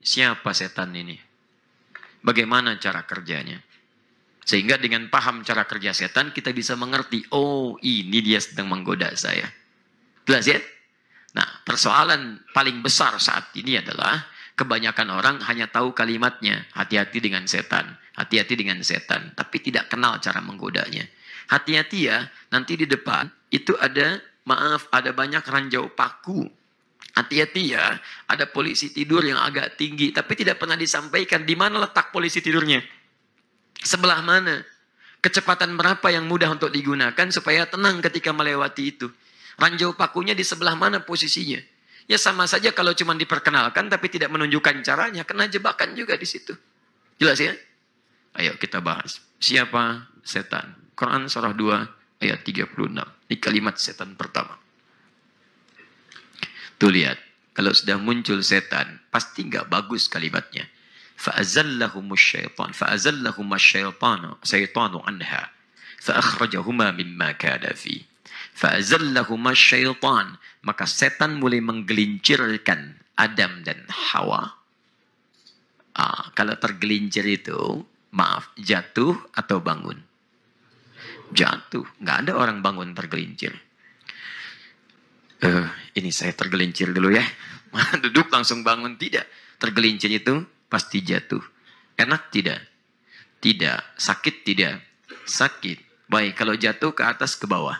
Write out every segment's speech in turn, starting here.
siapa setan ini? Bagaimana cara kerjanya? Sehingga dengan paham cara kerja setan kita bisa mengerti, oh ini dia sedang menggoda saya. Jelas ya? Nah, persoalan paling besar saat ini adalah kebanyakan orang hanya tahu kalimatnya, hati-hati dengan setan, hati-hati dengan setan, tapi tidak kenal cara menggodanya. Hati-hati ya, nanti di depan itu ada, maaf, ada banyak ranjau paku Hati-hati ya, ada polisi tidur yang agak tinggi, tapi tidak pernah disampaikan di mana letak polisi tidurnya. Sebelah mana? Kecepatan berapa yang mudah untuk digunakan supaya tenang ketika melewati itu. Ranjau pakunya di sebelah mana posisinya? Ya sama saja kalau cuma diperkenalkan tapi tidak menunjukkan caranya, kena jebakan juga di situ. Jelas ya? Ayo kita bahas. Siapa setan? Quran surah 2 ayat 36. ini kalimat setan pertama. Tuh lihat, kalau sudah muncul setan, pasti nggak bagus kalimatnya. Fa'azallahumus syaitan, fa'azallahumas syaitanu, syaitanu anha. Fa'akhrajahuma mimma kada fi. Fa'azallahumas syaitan. Maka setan mulai menggelincirkan Adam dan Hawa. Ah, kalau tergelincir itu, maaf, jatuh atau bangun? Jatuh. Nggak ada orang bangun tergelincir uh, ini saya tergelincir dulu ya. Duduk langsung bangun tidak. Tergelincir itu pasti jatuh. Enak tidak? Tidak. Sakit tidak? Sakit. Baik, kalau jatuh ke atas ke bawah.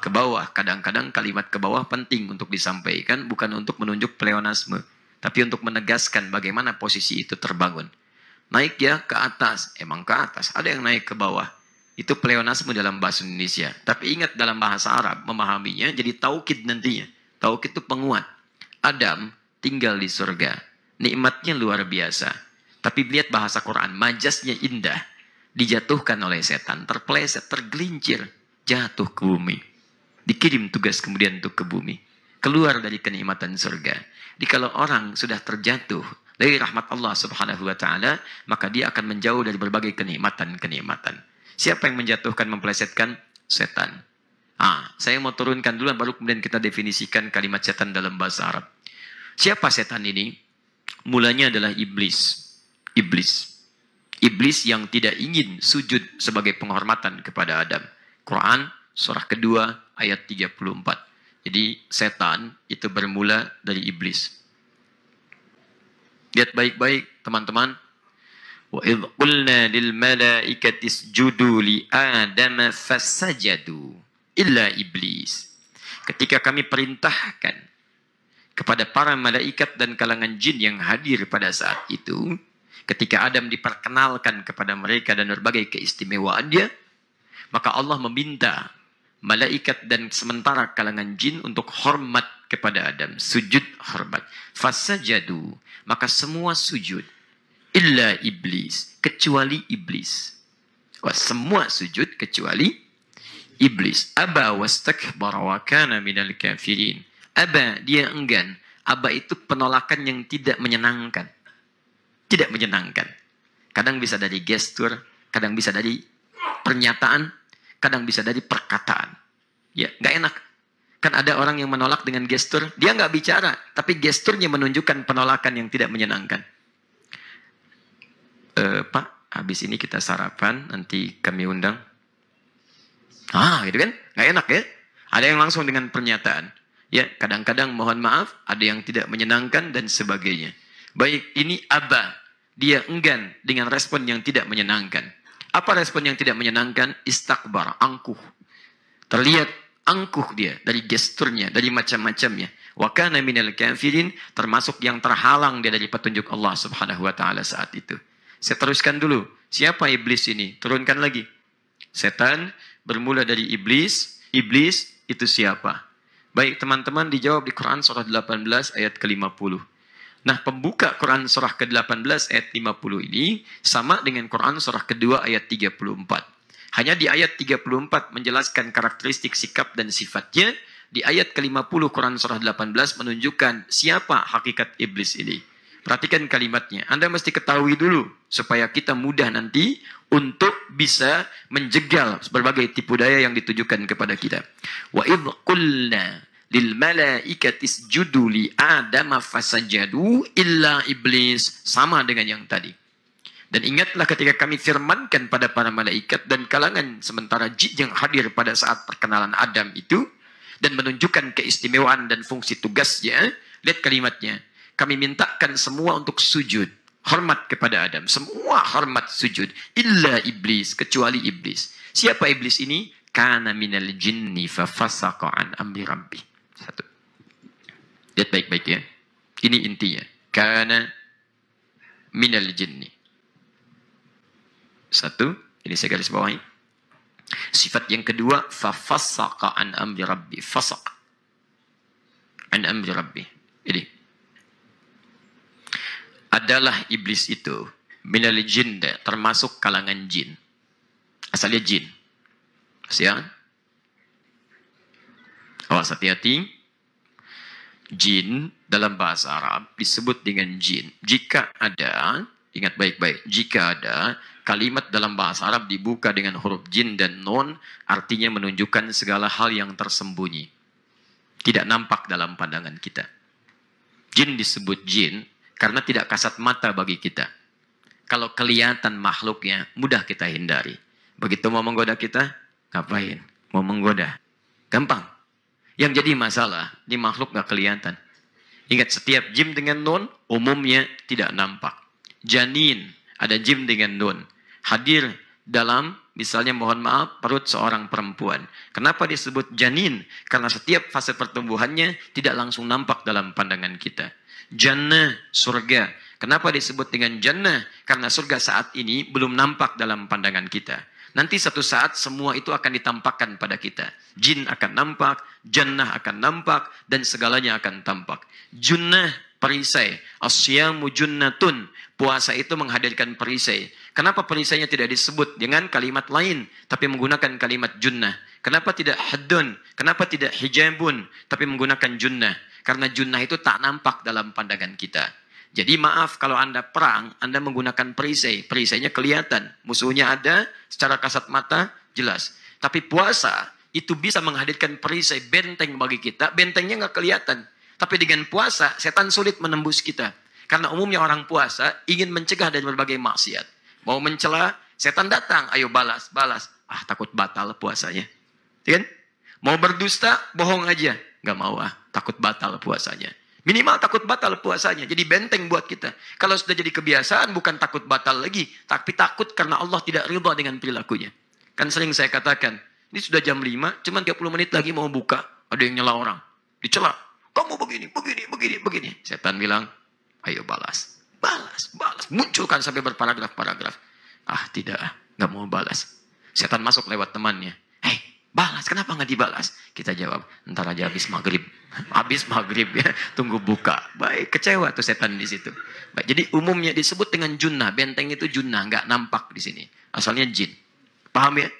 Ke bawah. Kadang-kadang kalimat ke bawah penting untuk disampaikan bukan untuk menunjuk pleonasme, tapi untuk menegaskan bagaimana posisi itu terbangun. Naik ya ke atas, emang ke atas. Ada yang naik ke bawah. Itu pleonasme dalam bahasa Indonesia. Tapi ingat dalam bahasa Arab memahaminya jadi taukid nantinya. Taukid itu penguat. Adam tinggal di surga. Nikmatnya luar biasa. Tapi lihat bahasa Quran, majasnya indah. Dijatuhkan oleh setan, terpleset, tergelincir, jatuh ke bumi. Dikirim tugas kemudian untuk ke bumi. Keluar dari kenikmatan surga. Jadi kalau orang sudah terjatuh dari rahmat Allah subhanahu wa ta'ala, maka dia akan menjauh dari berbagai kenikmatan-kenikmatan. Siapa yang menjatuhkan, memplesetkan? Setan. Ah, saya mau turunkan dulu, baru kemudian kita definisikan kalimat setan dalam bahasa Arab. Siapa setan ini? Mulanya adalah iblis. Iblis. Iblis yang tidak ingin sujud sebagai penghormatan kepada Adam. Quran, surah kedua, ayat 34. Jadi setan itu bermula dari iblis. Lihat baik-baik teman-teman, Wa idh lil malaikati isjudu li Adama illa iblis. Ketika kami perintahkan kepada para malaikat dan kalangan jin yang hadir pada saat itu, ketika Adam diperkenalkan kepada mereka dan berbagai keistimewaan dia, maka Allah meminta malaikat dan sementara kalangan jin untuk hormat kepada Adam, sujud hormat. Fasajadu, maka semua sujud illa iblis kecuali iblis Wah, semua sujud kecuali iblis aba wastakbara wa kana minal kafirin aba dia enggan aba itu penolakan yang tidak menyenangkan tidak menyenangkan kadang bisa dari gestur kadang bisa dari pernyataan kadang bisa dari perkataan ya nggak enak kan ada orang yang menolak dengan gestur dia nggak bicara tapi gesturnya menunjukkan penolakan yang tidak menyenangkan e, Pak, habis ini kita sarapan, nanti kami undang. Ah, gitu kan? Gak enak ya? Ada yang langsung dengan pernyataan. Ya, kadang-kadang mohon maaf, ada yang tidak menyenangkan dan sebagainya. Baik, ini aba. Dia enggan dengan respon yang tidak menyenangkan. Apa respon yang tidak menyenangkan? Istakbar, angkuh. Terlihat angkuh dia dari gesturnya, dari macam-macamnya. Wa kana minal kafirin termasuk yang terhalang dia dari petunjuk Allah Subhanahu wa taala saat itu. Saya teruskan dulu. Siapa iblis ini? Turunkan lagi. Setan bermula dari iblis. Iblis itu siapa? Baik, teman-teman dijawab di Quran surah 18 ayat ke-50. Nah, pembuka Quran surah ke-18 ayat 50 ini sama dengan Quran surah kedua ayat 34. Hanya di ayat 34 menjelaskan karakteristik sikap dan sifatnya. Di ayat ke-50 Quran surah 18 menunjukkan siapa hakikat iblis ini. Perhatikan kalimatnya. Anda mesti ketahui dulu supaya kita mudah nanti untuk bisa menjegal berbagai tipu daya yang ditujukan kepada kita. Wa idh qulna lil malaikati isjudu li adama fasajadu illa iblis sama dengan yang tadi. Dan ingatlah ketika kami firmankan pada para malaikat dan kalangan sementara jin yang hadir pada saat perkenalan Adam itu dan menunjukkan keistimewaan dan fungsi tugasnya, lihat kalimatnya kami mintakan semua untuk sujud. Hormat kepada Adam. Semua hormat sujud. Illa iblis. Kecuali iblis. Siapa iblis ini? Kana minal jinni fafasaqa'an an amri rabbi. Satu. Lihat baik-baik ya. Ini intinya. Kana minal jinni. Satu. Ini saya garis bawahi. Sifat yang kedua. fafasaqa'an an amri rabbi. Fasak. An amri rabbi. Ini adalah iblis itu minal jin termasuk kalangan jin. Asalnya jin. siang ya Awas hati-hati. Jin dalam bahasa Arab disebut dengan jin. Jika ada, ingat baik-baik, jika ada kalimat dalam bahasa Arab dibuka dengan huruf jin dan non, artinya menunjukkan segala hal yang tersembunyi. Tidak nampak dalam pandangan kita. Jin disebut jin karena tidak kasat mata bagi kita. Kalau kelihatan makhluknya, mudah kita hindari. Begitu mau menggoda kita, ngapain? Mau menggoda. Gampang. Yang jadi masalah, di makhluk gak kelihatan. Ingat, setiap jim dengan nun, umumnya tidak nampak. Janin, ada jim dengan nun. Hadir dalam Misalnya mohon maaf perut seorang perempuan. Kenapa disebut janin? Karena setiap fase pertumbuhannya tidak langsung nampak dalam pandangan kita. Jannah, surga. Kenapa disebut dengan jannah? Karena surga saat ini belum nampak dalam pandangan kita. Nanti satu saat semua itu akan ditampakkan pada kita. Jin akan nampak, jannah akan nampak, dan segalanya akan tampak. Junnah perisai. Asyamu junnatun. Puasa itu menghadirkan perisai. Kenapa perisainya tidak disebut dengan kalimat lain, tapi menggunakan kalimat junnah? Kenapa tidak hadun? Kenapa tidak hijabun, tapi menggunakan junnah? Karena junnah itu tak nampak dalam pandangan kita. Jadi maaf kalau Anda perang, Anda menggunakan perisai. Perisainya kelihatan, musuhnya ada, secara kasat mata jelas. Tapi puasa itu bisa menghadirkan perisai benteng bagi kita. Bentengnya nggak kelihatan. Tapi dengan puasa, setan sulit menembus kita. Karena umumnya orang puasa ingin mencegah dari berbagai maksiat. Mau mencela, setan datang, ayo balas, balas. Ah takut batal puasanya. Iya kan? Mau berdusta, bohong aja. Gak mau ah, takut batal puasanya. Minimal takut batal puasanya, jadi benteng buat kita. Kalau sudah jadi kebiasaan, bukan takut batal lagi, tapi takut karena Allah tidak riba dengan perilakunya. Kan sering saya katakan, ini sudah jam 5, cuman 30 menit lagi mau buka, ada yang nyela orang, dicela. Kamu begini, begini, begini, begini. Setan bilang, ayo balas. Balas, balas. Munculkan sampai berparagraf-paragraf. Ah tidak, ah, gak mau balas. Setan masuk lewat temannya. Kenapa nggak dibalas? Kita jawab, ntar aja habis maghrib. habis maghrib ya, tunggu buka. Baik, kecewa tuh setan di situ. Baik, jadi umumnya disebut dengan junnah. Benteng itu junnah, nggak nampak di sini. Asalnya jin. Paham ya?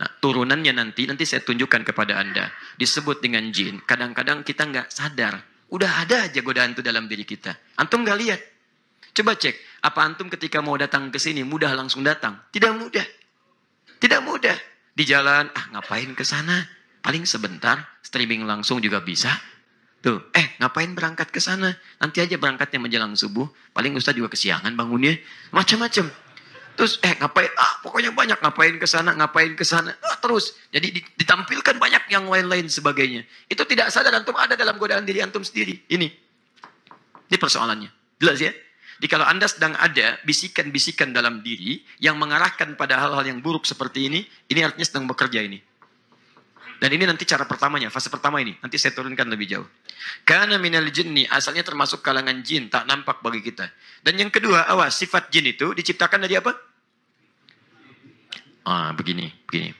Nah, turunannya nanti, nanti saya tunjukkan kepada Anda. Disebut dengan jin. Kadang-kadang kita nggak sadar. Udah ada aja godaan itu dalam diri kita. Antum nggak lihat. Coba cek, apa antum ketika mau datang ke sini mudah langsung datang? Tidak mudah. Tidak mudah. Di jalan, ah ngapain ke sana? Paling sebentar, streaming langsung juga bisa. Tuh, eh ngapain berangkat ke sana? Nanti aja berangkatnya menjelang subuh. Paling Ustaz juga kesiangan bangunnya. Macam-macam. Terus eh ngapain? Ah, pokoknya banyak ngapain ke sana, ngapain ke sana. Ah, terus jadi ditampilkan banyak yang lain-lain sebagainya. Itu tidak sadar antum ada dalam godaan diri antum sendiri. Ini. Ini persoalannya. Jelas ya? Jadi kalau Anda sedang ada bisikan-bisikan dalam diri yang mengarahkan pada hal-hal yang buruk seperti ini, ini artinya sedang bekerja ini. Dan ini nanti cara pertamanya, fase pertama ini. Nanti saya turunkan lebih jauh. Karena minal jinni asalnya termasuk kalangan jin, tak nampak bagi kita. Dan yang kedua, awas, sifat jin itu diciptakan dari apa? Ah, begini, begini.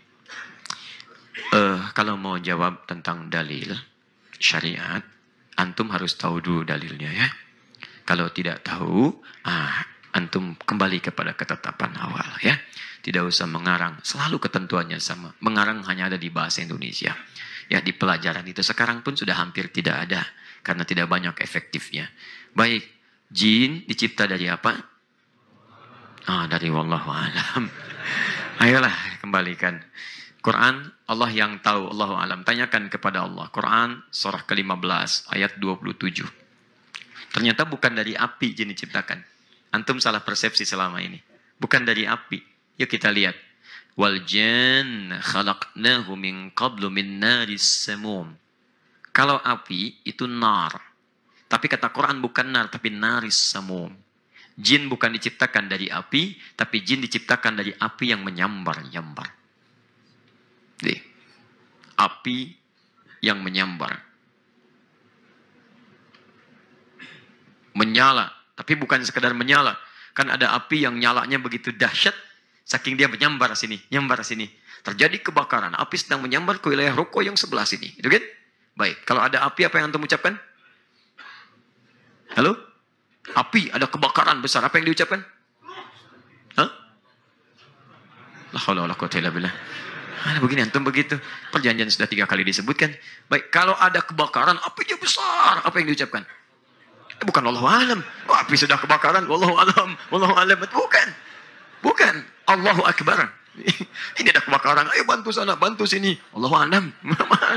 Uh, kalau mau jawab tentang dalil syariat, antum harus tahu dulu dalilnya ya. Kalau tidak tahu, ah, antum kembali kepada ketetapan awal ya. Tidak usah mengarang, selalu ketentuannya sama. Mengarang hanya ada di bahasa Indonesia. Ya di pelajaran itu sekarang pun sudah hampir tidak ada karena tidak banyak efektifnya. Baik, jin dicipta dari apa? Ah, dari wallahu alam. Ayolah kembalikan. Quran Allah yang tahu, Allah alam. Tanyakan kepada Allah. Quran surah ke-15 ayat 27. Ternyata bukan dari api jin diciptakan. Antum salah persepsi selama ini. Bukan dari api. Yuk kita lihat. Wal jin khalaqnahu min qablu min naris samum. Kalau api itu nar. Tapi kata Quran bukan nar tapi naris samum. Jin bukan diciptakan dari api, tapi jin diciptakan dari api yang menyambar-nyambar. Api yang menyambar. menyala. Tapi bukan sekedar menyala. Kan ada api yang nyalanya begitu dahsyat, saking dia menyambar sini, nyambar sini. Terjadi kebakaran, api sedang menyambar ke wilayah rokok yang sebelah sini. Itu kan? Baik, kalau ada api apa yang antum ucapkan? Halo? Api, ada kebakaran besar. Apa yang diucapkan? Hah? lah haula wala quwata begini antum begitu. Perjanjian sudah tiga kali disebutkan. Baik, kalau ada kebakaran, apinya besar. Apa yang diucapkan? Bukan Allah alam. Oh, api sudah kebakaran. Allah alam. Allah alam. Bukan. Bukan. Allahu Akbar. Ini ada kebakaran. Ayo bantu sana, bantu sini. Allahu alam.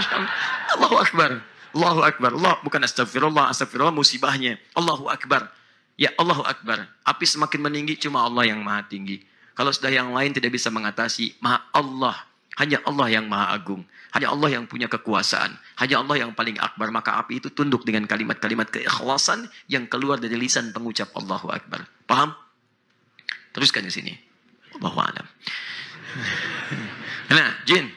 Allahu Akbar. Allahu Akbar. Allah bukan astagfirullah, astagfirullah musibahnya. Allahu Akbar. Ya Allahu Akbar. Api semakin meninggi cuma Allah yang maha tinggi. Kalau sudah yang lain tidak bisa mengatasi, maha Allah hanya Allah yang maha agung. Hanya Allah yang punya kekuasaan. Hanya Allah yang paling akbar. Maka api itu tunduk dengan kalimat-kalimat keikhlasan yang keluar dari lisan pengucap Allahu Akbar. Paham? Teruskan di sini. Allahu alam. Nah, jin.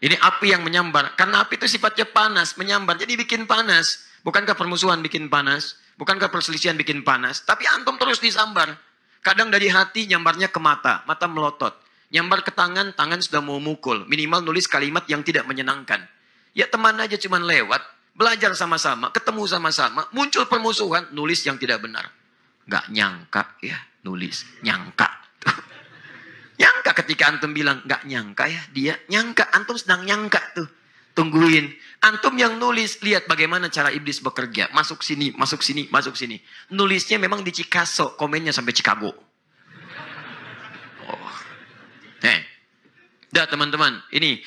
Ini api yang menyambar. Karena api itu sifatnya panas, menyambar. Jadi bikin panas. Bukankah permusuhan bikin panas? Bukankah perselisihan bikin panas? Tapi antum terus disambar. Kadang dari hati nyambarnya ke mata, mata melotot. Nyambar ke tangan, tangan sudah mau mukul. Minimal nulis kalimat yang tidak menyenangkan. Ya teman aja cuman lewat, belajar sama-sama, ketemu sama-sama, muncul permusuhan, nulis yang tidak benar. Gak nyangka ya, nulis. Nyangka. nyangka ketika antum bilang, gak nyangka ya dia. Nyangka, antum sedang nyangka tuh. Tungguin. Antum yang nulis, lihat bagaimana cara iblis bekerja. Masuk sini, masuk sini, masuk sini. Nulisnya memang di Cikaso, komennya sampai Chicago. Eh. Dah teman-teman, ini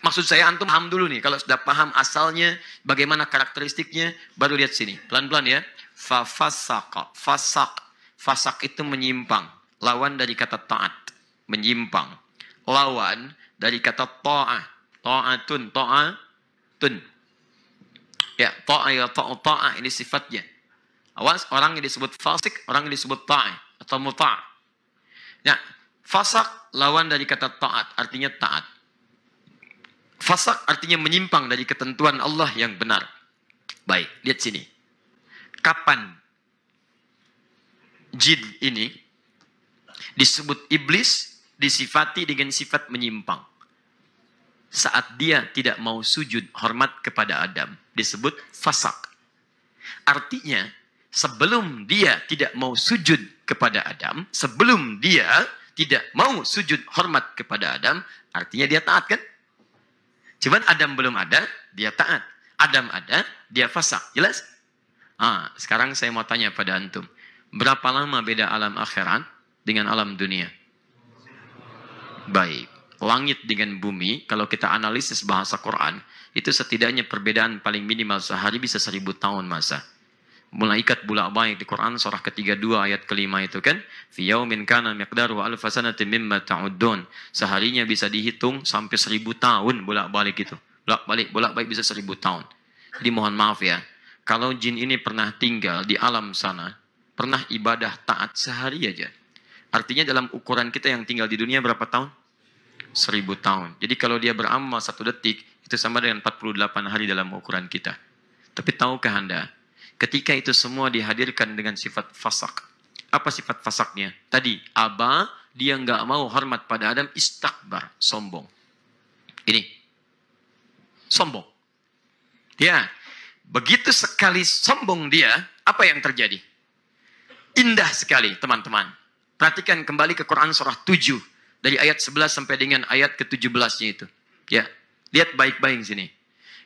maksud saya antum paham dulu nih. Kalau sudah paham asalnya, bagaimana karakteristiknya, baru lihat sini. Pelan-pelan ya. Fasak, Fasak. Fasak itu menyimpang. Lawan dari kata taat. Menyimpang. Lawan dari kata ta'ah. Ta'atun. Ta'atun. Ya, ta'ah ya ta'ah ta'ah. Ini sifatnya. Awas, orang yang disebut fasik, orang yang disebut ta'ah. Atau muta'ah. Nah, Fasak lawan dari kata taat, artinya taat. Fasak artinya menyimpang dari ketentuan Allah yang benar. Baik, lihat sini. Kapan jin ini disebut iblis disifati dengan sifat menyimpang. Saat dia tidak mau sujud hormat kepada Adam, disebut fasak. Artinya, sebelum dia tidak mau sujud kepada Adam, sebelum dia tidak mau sujud hormat kepada Adam, artinya dia taat kan? Cuman Adam belum ada, dia taat. Adam ada, dia fasak. Jelas? Ah, sekarang saya mau tanya pada antum. Berapa lama beda alam akhirat dengan alam dunia? Baik. Langit dengan bumi, kalau kita analisis bahasa Quran, itu setidaknya perbedaan paling minimal sehari bisa seribu tahun masa malaikat bulak balik di Quran surah ke-32 ayat kelima itu kan fi yaumin kana miqdaru alf sanatin mimma ta'udun seharinya bisa dihitung sampai seribu tahun bolak balik itu bolak balik bolak balik bisa seribu tahun jadi mohon maaf ya kalau jin ini pernah tinggal di alam sana pernah ibadah taat sehari aja artinya dalam ukuran kita yang tinggal di dunia berapa tahun seribu tahun jadi kalau dia beramal satu detik itu sama dengan 48 hari dalam ukuran kita tapi tahukah anda Ketika itu semua dihadirkan dengan sifat fasak. Apa sifat fasaknya? Tadi, aba, dia nggak mau hormat pada Adam, istakbar, sombong. Ini, sombong. Ya, begitu sekali sombong dia, apa yang terjadi? Indah sekali, teman-teman. Perhatikan kembali ke Quran surah 7 dari ayat 11 sampai dengan ayat ke-17-nya itu. Ya, lihat baik-baik sini.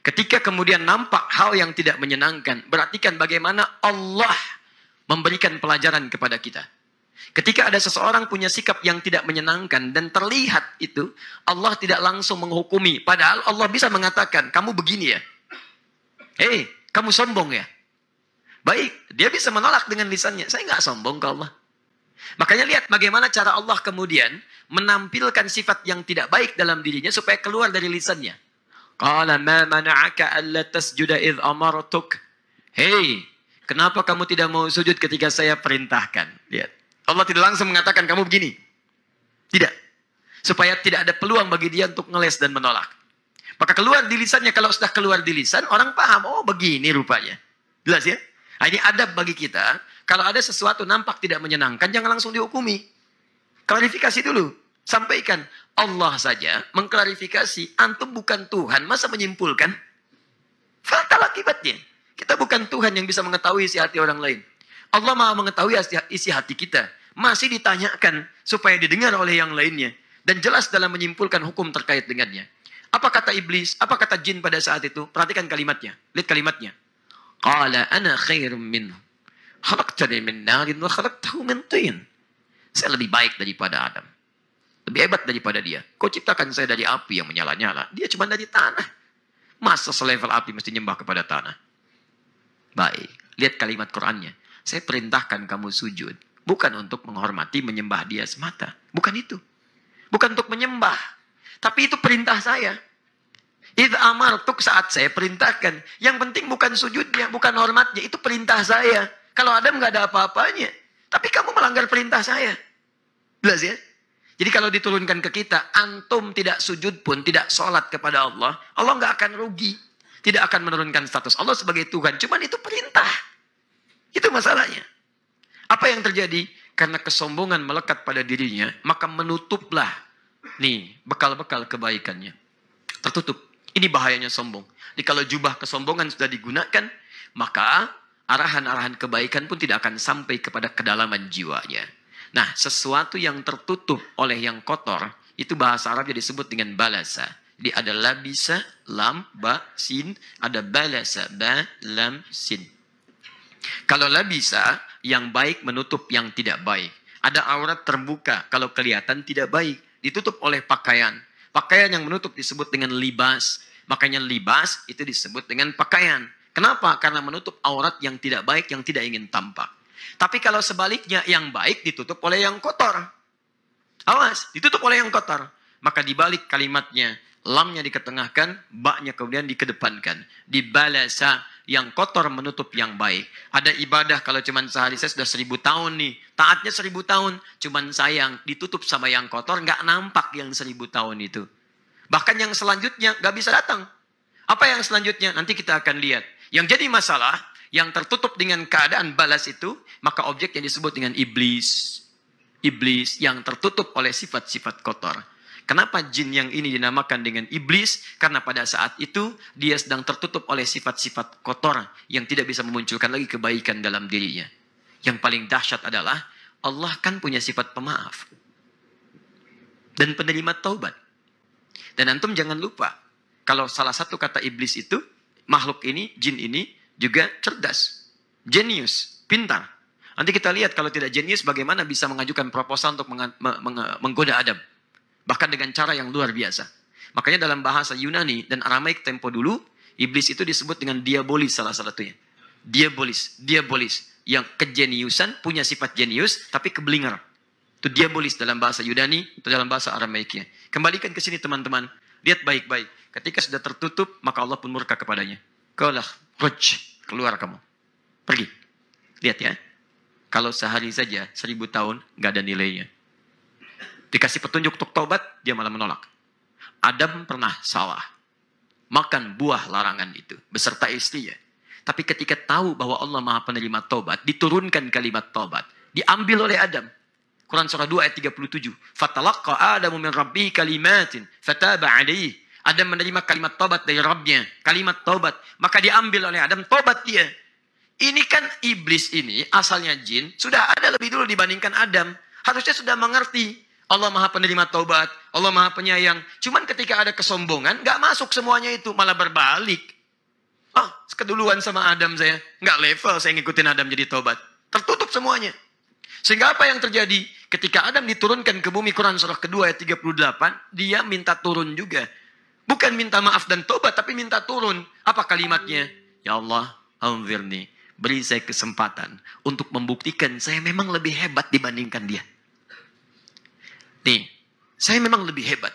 Ketika kemudian nampak hal yang tidak menyenangkan, perhatikan bagaimana Allah memberikan pelajaran kepada kita. Ketika ada seseorang punya sikap yang tidak menyenangkan dan terlihat itu, Allah tidak langsung menghukumi. Padahal Allah bisa mengatakan, kamu begini ya. Hei, kamu sombong ya. Baik, dia bisa menolak dengan lisannya. Saya nggak sombong ke Allah. Makanya lihat bagaimana cara Allah kemudian menampilkan sifat yang tidak baik dalam dirinya supaya keluar dari lisannya. Qala ma mana'aka alla tasjuda idh amartuk. Hei, kenapa kamu tidak mau sujud ketika saya perintahkan? Lihat. Allah tidak langsung mengatakan kamu begini. Tidak. Supaya tidak ada peluang bagi dia untuk ngeles dan menolak. Maka keluar di lisannya. Kalau sudah keluar di lisan, orang paham. Oh begini rupanya. Jelas ya? Nah, ini adab bagi kita. Kalau ada sesuatu nampak tidak menyenangkan, jangan langsung dihukumi. Klarifikasi dulu. Sampaikan. Allah saja mengklarifikasi, antum bukan Tuhan, masa menyimpulkan? Fatal akibatnya. Kita bukan Tuhan yang bisa mengetahui isi hati orang lain. Allah maha mengetahui isi hati kita. Masih ditanyakan supaya didengar oleh yang lainnya. Dan jelas dalam menyimpulkan hukum terkait dengannya. Apa kata iblis? Apa kata jin pada saat itu? Perhatikan kalimatnya. Lihat kalimatnya. Qala ana khairum min Khalaqtani min narin wa khalaqtahu min tin. Saya lebih baik daripada Adam. Lebih hebat daripada dia. Kau ciptakan saya dari api yang menyala-nyala. Dia cuma dari tanah. Masa selevel api mesti nyembah kepada tanah? Baik. Lihat kalimat Qurannya. Saya perintahkan kamu sujud. Bukan untuk menghormati, menyembah dia semata. Bukan itu. Bukan untuk menyembah. Tapi itu perintah saya. Itu amal tuk saat saya perintahkan. Yang penting bukan sujudnya, bukan hormatnya. Itu perintah saya. Kalau Adam nggak ada apa-apanya. Tapi kamu melanggar perintah saya. Jelas ya? Jadi kalau diturunkan ke kita, antum tidak sujud pun, tidak sholat kepada Allah, Allah nggak akan rugi. Tidak akan menurunkan status Allah sebagai Tuhan. Cuman itu perintah. Itu masalahnya. Apa yang terjadi? Karena kesombongan melekat pada dirinya, maka menutuplah nih bekal-bekal kebaikannya. Tertutup. Ini bahayanya sombong. Jadi kalau jubah kesombongan sudah digunakan, maka arahan-arahan kebaikan pun tidak akan sampai kepada kedalaman jiwanya. Nah, sesuatu yang tertutup oleh yang kotor, itu bahasa Arab jadi disebut dengan balasa. Jadi ada labisa, lam, ba, sin. Ada balasa, ba, lam, sin. Kalau labisa, yang baik menutup yang tidak baik. Ada aurat terbuka kalau kelihatan tidak baik. Ditutup oleh pakaian. Pakaian yang menutup disebut dengan libas. Makanya libas itu disebut dengan pakaian. Kenapa? Karena menutup aurat yang tidak baik, yang tidak ingin tampak. Tapi kalau sebaliknya yang baik ditutup oleh yang kotor. Awas, ditutup oleh yang kotor. Maka dibalik kalimatnya, lamnya diketengahkan, baknya kemudian dikedepankan. Dibalasa yang kotor menutup yang baik. Ada ibadah kalau cuman sehari saya sudah seribu tahun nih. Taatnya seribu tahun. Cuman sayang ditutup sama yang kotor nggak nampak yang seribu tahun itu. Bahkan yang selanjutnya nggak bisa datang. Apa yang selanjutnya? Nanti kita akan lihat. Yang jadi masalah yang tertutup dengan keadaan balas itu, maka objek yang disebut dengan iblis. Iblis yang tertutup oleh sifat-sifat kotor. Kenapa jin yang ini dinamakan dengan iblis? Karena pada saat itu dia sedang tertutup oleh sifat-sifat kotor yang tidak bisa memunculkan lagi kebaikan dalam dirinya. Yang paling dahsyat adalah Allah kan punya sifat pemaaf dan penerima taubat. Dan antum jangan lupa kalau salah satu kata iblis itu makhluk ini, jin ini juga cerdas, jenius, pintar. Nanti kita lihat kalau tidak jenius bagaimana bisa mengajukan proposal untuk meng meng menggoda Adam. Bahkan dengan cara yang luar biasa. Makanya dalam bahasa Yunani dan Aramaik tempo dulu, iblis itu disebut dengan diabolis salah satunya. Diabolis, diabolis. Yang kejeniusan, punya sifat jenius, tapi keblinger. Itu diabolis dalam bahasa Yunani atau dalam bahasa Aramaiknya. Kembalikan ke sini teman-teman. Lihat baik-baik. Ketika sudah tertutup, maka Allah pun murka kepadanya. Kalah Ruj, keluar kamu. Pergi. Lihat ya. Kalau sehari saja, seribu tahun, nggak ada nilainya. Dikasih petunjuk untuk taubat, dia malah menolak. Adam pernah salah. Makan buah larangan itu, beserta istrinya. Tapi ketika tahu bahwa Allah maha penerima taubat, diturunkan kalimat taubat. Diambil oleh Adam, Quran surah 2 ayat 37. Fatalaqa Adamu min rabbi kalimatin fataba alaihi Adam menerima kalimat tobat dari Rabbnya. Kalimat tobat. Maka diambil oleh Adam tobat dia. Ini kan iblis ini asalnya jin. Sudah ada lebih dulu dibandingkan Adam. Harusnya sudah mengerti. Allah maha penerima tobat, Allah maha penyayang. Cuman ketika ada kesombongan, gak masuk semuanya itu. Malah berbalik. Oh, keduluan sama Adam saya. Gak level saya ngikutin Adam jadi tobat. Tertutup semuanya. Sehingga apa yang terjadi? Ketika Adam diturunkan ke bumi Quran surah kedua ayat 38, dia minta turun juga Bukan minta maaf dan tobat, tapi minta turun. Apa kalimatnya? Ya Allah, Alhamdulillah, Beri saya kesempatan untuk membuktikan saya memang lebih hebat dibandingkan dia. Nih, saya memang lebih hebat.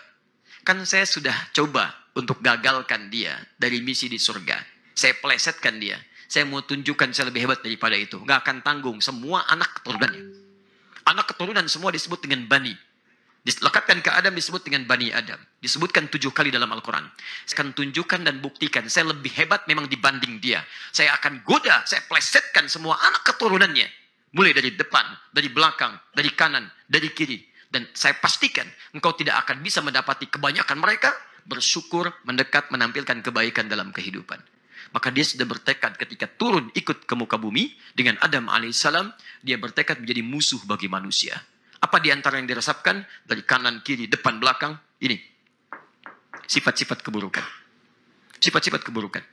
Kan saya sudah coba untuk gagalkan dia dari misi di surga. Saya plesetkan dia. Saya mau tunjukkan saya lebih hebat daripada itu. Gak akan tanggung semua anak keturunannya. Anak keturunan semua disebut dengan bani Dilekatkan ke Adam disebut dengan Bani Adam. Disebutkan tujuh kali dalam Al-Quran. Saya akan tunjukkan dan buktikan. Saya lebih hebat memang dibanding dia. Saya akan goda, saya plesetkan semua anak keturunannya. Mulai dari depan, dari belakang, dari kanan, dari kiri. Dan saya pastikan engkau tidak akan bisa mendapati kebanyakan mereka bersyukur, mendekat, menampilkan kebaikan dalam kehidupan. Maka dia sudah bertekad ketika turun ikut ke muka bumi dengan Adam alaihissalam, dia bertekad menjadi musuh bagi manusia. Apa di antara yang diresapkan? Dari kanan, kiri, depan, belakang. Ini. Sifat-sifat keburukan. Sifat-sifat keburukan.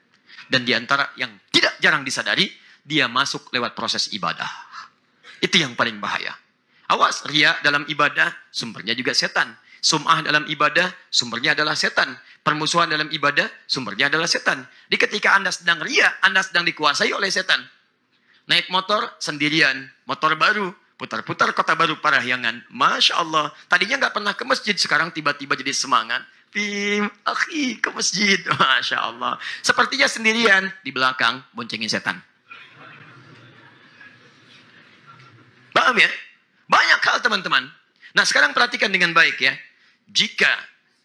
Dan di antara yang tidak jarang disadari, dia masuk lewat proses ibadah. Itu yang paling bahaya. Awas, ria dalam ibadah sumbernya juga setan. Sum'ah dalam ibadah sumbernya adalah setan. Permusuhan dalam ibadah sumbernya adalah setan. Di ketika Anda sedang ria, Anda sedang dikuasai oleh setan. Naik motor sendirian, motor baru, putar-putar kota baru Parahyangan. Masya Allah, tadinya nggak pernah ke masjid, sekarang tiba-tiba jadi semangat. Pim, akhi ke masjid, Masya Allah. Sepertinya sendirian, di belakang boncengin setan. Paham ya? Banyak hal teman-teman. Nah sekarang perhatikan dengan baik ya. Jika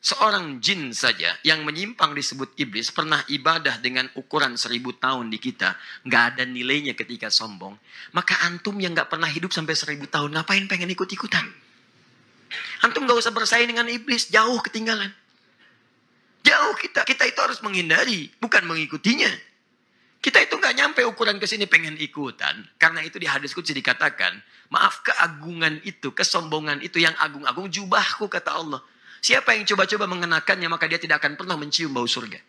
Seorang jin saja yang menyimpang disebut iblis pernah ibadah dengan ukuran seribu tahun di kita. Nggak ada nilainya ketika sombong. Maka antum yang nggak pernah hidup sampai seribu tahun, ngapain pengen ikut-ikutan? Antum nggak usah bersaing dengan iblis, jauh ketinggalan. Jauh kita, kita itu harus menghindari, bukan mengikutinya. Kita itu nggak nyampe ukuran ke sini pengen ikutan. Karena itu di hadis kudsi dikatakan, maaf keagungan itu, kesombongan itu yang agung-agung jubahku kata Allah Siapa yang coba-coba mengenakannya maka dia tidak akan pernah mencium bau surga.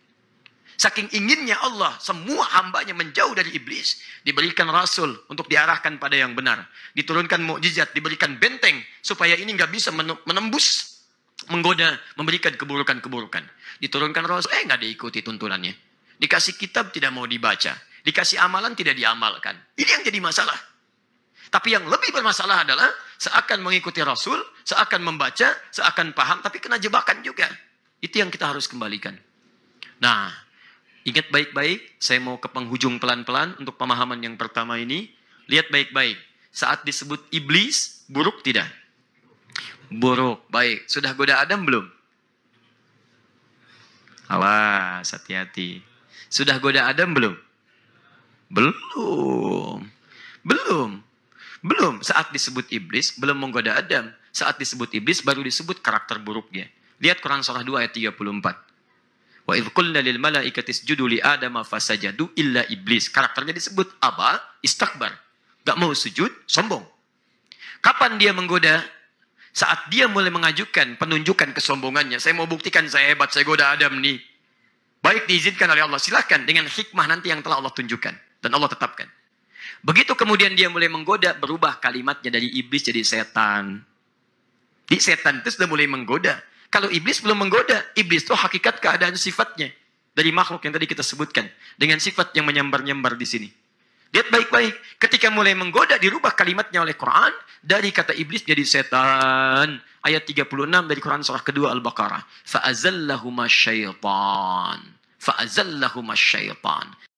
Saking inginnya Allah, semua hambanya menjauh dari iblis. Diberikan rasul untuk diarahkan pada yang benar. Diturunkan mukjizat, diberikan benteng supaya ini nggak bisa menembus, menggoda, memberikan keburukan-keburukan. Diturunkan rasul, eh nggak diikuti tuntunannya. Dikasih kitab tidak mau dibaca. Dikasih amalan tidak diamalkan. Ini yang jadi masalah. Tapi yang lebih bermasalah adalah seakan mengikuti Rasul, seakan membaca, seakan paham, tapi kena jebakan juga. Itu yang kita harus kembalikan. Nah, ingat baik-baik, saya mau ke penghujung pelan-pelan untuk pemahaman yang pertama ini. Lihat baik-baik, saat disebut iblis, buruk tidak? Buruk, baik. Sudah goda Adam belum? Alas, hati-hati. Sudah goda Adam belum? Belum. Belum. Belum saat disebut iblis, belum menggoda Adam. Saat disebut iblis baru disebut karakter buruknya. Lihat Quran surah 2 ayat 34. Wa idhkulna lil malaikatis juduli adama fasajadu illa iblis. Karakternya disebut apa? istakbar. Gak mau sujud, sombong. Kapan dia menggoda? Saat dia mulai mengajukan penunjukan kesombongannya. Saya mau buktikan saya hebat, saya goda Adam nih. Baik diizinkan oleh Allah, silahkan. Dengan hikmah nanti yang telah Allah tunjukkan. Dan Allah tetapkan. Begitu kemudian dia mulai menggoda, berubah kalimatnya dari iblis jadi setan. Di setan itu sudah mulai menggoda. Kalau iblis belum menggoda, iblis itu hakikat keadaan sifatnya. Dari makhluk yang tadi kita sebutkan. Dengan sifat yang menyambar-nyambar di sini. Lihat baik-baik. Ketika mulai menggoda, dirubah kalimatnya oleh Quran. Dari kata iblis jadi setan. Ayat 36 dari Quran surah kedua Al-Baqarah. Fa'azallahuma syaitan. syaitan.